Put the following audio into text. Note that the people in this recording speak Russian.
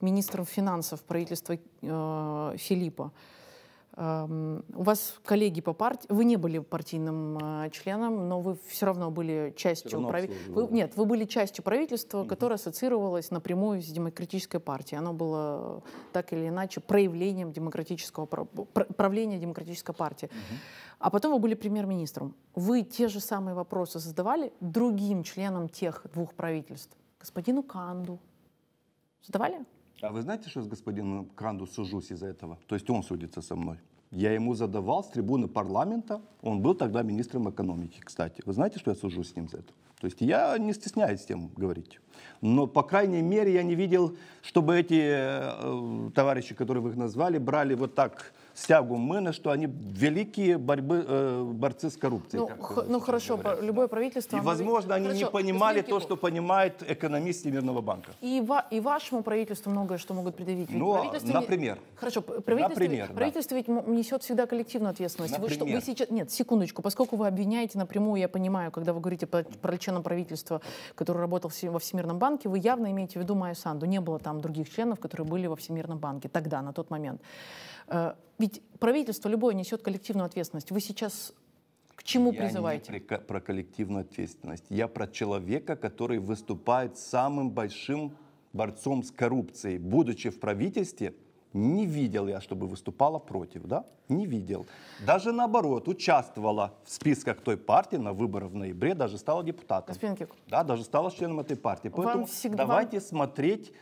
министром финансов правительства э, Филиппа. Э, у вас коллеги по партии, вы не были партийным э, членом, но вы все равно были частью правительства. Нет, вы были частью правительства, которое ассоциировалось напрямую с демократической партией. Оно было э, так или иначе проявлением демократического правления демократической партии. А потом вы были премьер-министром. Вы те же самые вопросы задавали другим членам тех двух правительств, господину Канду. Задавали? А вы знаете, что с господином Канду сужусь из-за этого? То есть он судится со мной. Я ему задавал с трибуны парламента, он был тогда министром экономики, кстати. Вы знаете, что я сужусь с ним за это? То есть я не стесняюсь тем говорить. Но, по крайней мере, я не видел, чтобы эти э, товарищи, которые вы их назвали, брали вот так стягу МЭНа, что они великие борьбы, э, борцы с коррупцией. Ну, х- ну хорошо, говорят. любое правительство... И, возможно, они хорошо, не понимали то, что понимает экономист Северного банка. И, ва- и вашему правительству многое что могут предъявить. ну, правительство например. Не... Хорошо, правительство, например, правительство да. ведь несет всегда коллективную ответственность. Вы, что, вы сейчас... Нет, секундочку, поскольку вы обвиняете напрямую, я понимаю, когда вы говорите про, про члена правительства, который работал во Всемирном банке, вы явно имеете в виду Майю Санду. Не было там других членов, которые были во Всемирном банке тогда, на тот момент. Э, ведь правительство любое несет коллективную ответственность. Вы сейчас к чему я призываете? Не про коллективную ответственность. Я про человека, который выступает самым большим борцом с коррупцией. Будучи в правительстве, не видел я, чтобы выступала против, да? Не видел. Даже наоборот, участвовала в списках той партии на выборах в ноябре, даже стала депутатом. Господин Кик. Да, даже стала членом этой партии. Поэтому всегда, давайте смотреть